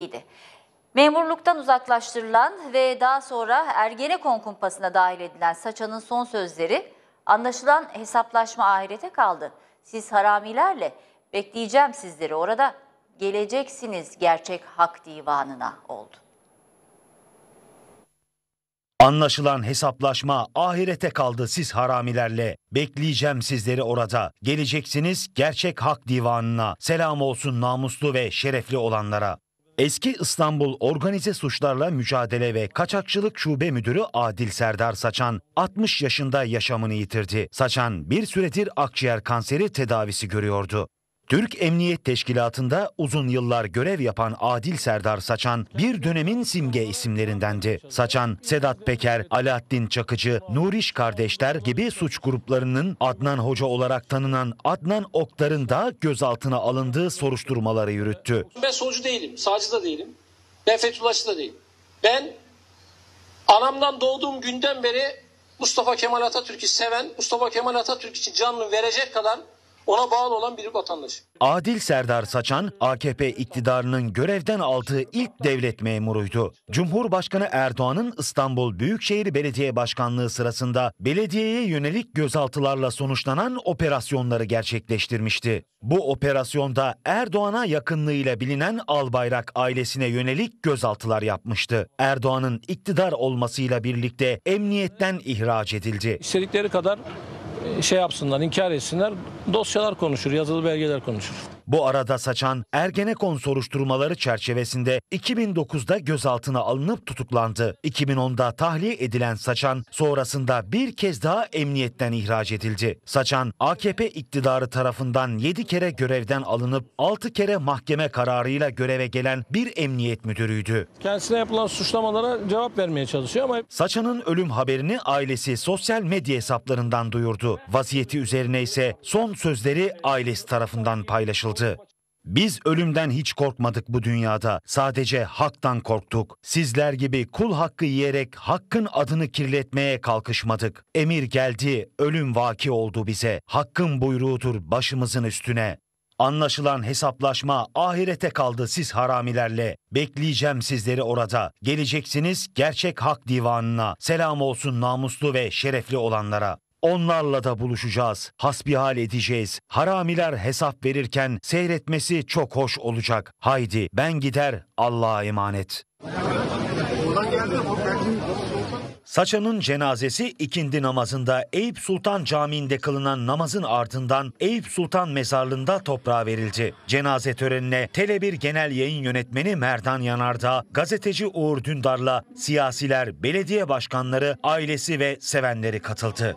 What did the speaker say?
idi. Memurluktan uzaklaştırılan ve daha sonra Ergenekon kumpasına dahil edilen Saçan'ın son sözleri anlaşılan hesaplaşma ahirete kaldı. Siz haramilerle bekleyeceğim sizleri orada geleceksiniz gerçek hak divanına oldu. Anlaşılan hesaplaşma ahirete kaldı siz haramilerle. Bekleyeceğim sizleri orada. Geleceksiniz gerçek hak divanına. Selam olsun namuslu ve şerefli olanlara. Eski İstanbul Organize Suçlarla Mücadele ve Kaçakçılık Şube Müdürü Adil Serdar Saçan 60 yaşında yaşamını yitirdi. Saçan bir süredir akciğer kanseri tedavisi görüyordu. Türk Emniyet Teşkilatı'nda uzun yıllar görev yapan Adil Serdar Saçan bir dönemin simge isimlerindendi. Saçan, Sedat Peker, Alaaddin Çakıcı, Nuriş Kardeşler gibi suç gruplarının Adnan Hoca olarak tanınan Adnan Oktar'ın da gözaltına alındığı soruşturmaları yürüttü. Ben solcu değilim, sağcı da değilim, ben Fethullahçı da değilim. Ben anamdan doğduğum günden beri Mustafa Kemal Atatürk'ü seven, Mustafa Kemal Atatürk için canını verecek kadar ona bağlı olan bir vatandaş. Adil Serdar Saçan, AKP iktidarının görevden aldığı ilk devlet memuruydu. Cumhurbaşkanı Erdoğan'ın İstanbul Büyükşehir Belediye Başkanlığı sırasında belediyeye yönelik gözaltılarla sonuçlanan operasyonları gerçekleştirmişti. Bu operasyonda Erdoğan'a yakınlığıyla bilinen Albayrak ailesine yönelik gözaltılar yapmıştı. Erdoğan'ın iktidar olmasıyla birlikte emniyetten ihraç edildi. İstedikleri kadar şey yapsınlar, inkar etsinler. Dosyalar konuşur, yazılı belgeler konuşur. Bu arada Saçan Ergenekon soruşturmaları çerçevesinde 2009'da gözaltına alınıp tutuklandı. 2010'da tahliye edilen Saçan sonrasında bir kez daha emniyetten ihraç edildi. Saçan AKP iktidarı tarafından 7 kere görevden alınıp 6 kere mahkeme kararıyla göreve gelen bir emniyet müdürüydü. Kendisine yapılan suçlamalara cevap vermeye çalışıyor ama Saçan'ın ölüm haberini ailesi sosyal medya hesaplarından duyurdu oldu. Vaziyeti üzerine ise son sözleri ailesi tarafından paylaşıldı. Biz ölümden hiç korkmadık bu dünyada. Sadece haktan korktuk. Sizler gibi kul hakkı yiyerek hakkın adını kirletmeye kalkışmadık. Emir geldi, ölüm vaki oldu bize. Hakkın buyruğudur başımızın üstüne. Anlaşılan hesaplaşma ahirete kaldı siz haramilerle. Bekleyeceğim sizleri orada. Geleceksiniz gerçek hak divanına. Selam olsun namuslu ve şerefli olanlara. Onlarla da buluşacağız. Hasbihal edeceğiz. Haramiler hesap verirken seyretmesi çok hoş olacak. Haydi ben gider Allah'a emanet. Saça'nın cenazesi ikindi namazında Eyüp Sultan Camii'nde kılınan namazın ardından Eyüp Sultan Mezarlığı'nda toprağa verildi. Cenaze törenine Tele1 Genel Yayın Yönetmeni Merdan Yanardağ, gazeteci Uğur Dündar'la siyasiler, belediye başkanları, ailesi ve sevenleri katıldı.